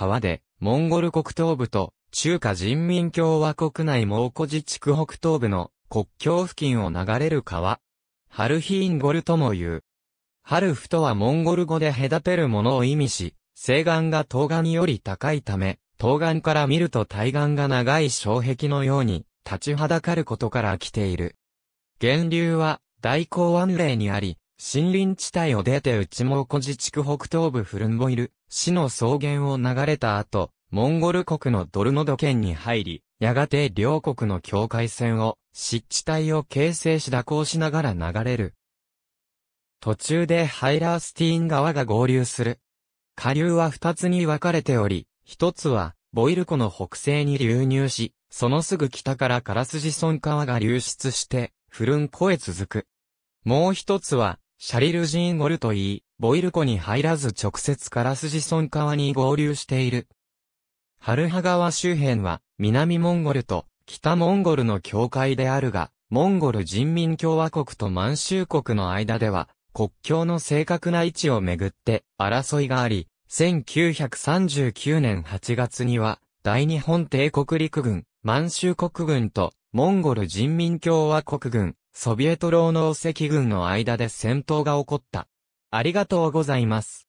川で、モンゴル国東部と、中華人民共和国内蒙古自治区北東部の国境付近を流れる川。ハルヒーンゴルとも言う。ハルフとはモンゴル語で隔てるものを意味し、西岸が東岸より高いため、東岸から見ると対岸が長い障壁のように立ちはだかることから来ている。源流は大港湾嶺にあり、森林地帯を出て内蒙古自治区北東部フルンボイル、市の草原を流れた後、モンゴル国のドルノド県に入り、やがて両国の境界線を、湿地帯を形成し蛇行しながら流れる。途中でハイラースティーン川が合流する。下流は二つに分かれており、一つは、ボイル湖の北西に流入し、そのすぐ北からカラスジソン川が流出して、フルン湖へ続く。もう一つは、シャリルジーンゴルといい、ボイル湖に入らず直接カラスジソン川に合流している。ハルハ川周辺は、南モンゴルと北モンゴルの境界であるが、モンゴル人民共和国と満州国の間では、国境の正確な位置をめぐって争いがあり、1939年8月には、大日本帝国陸軍、満州国軍とモンゴル人民共和国軍、ソビエト労農赤軍の間で戦闘が起こった。ありがとうございます。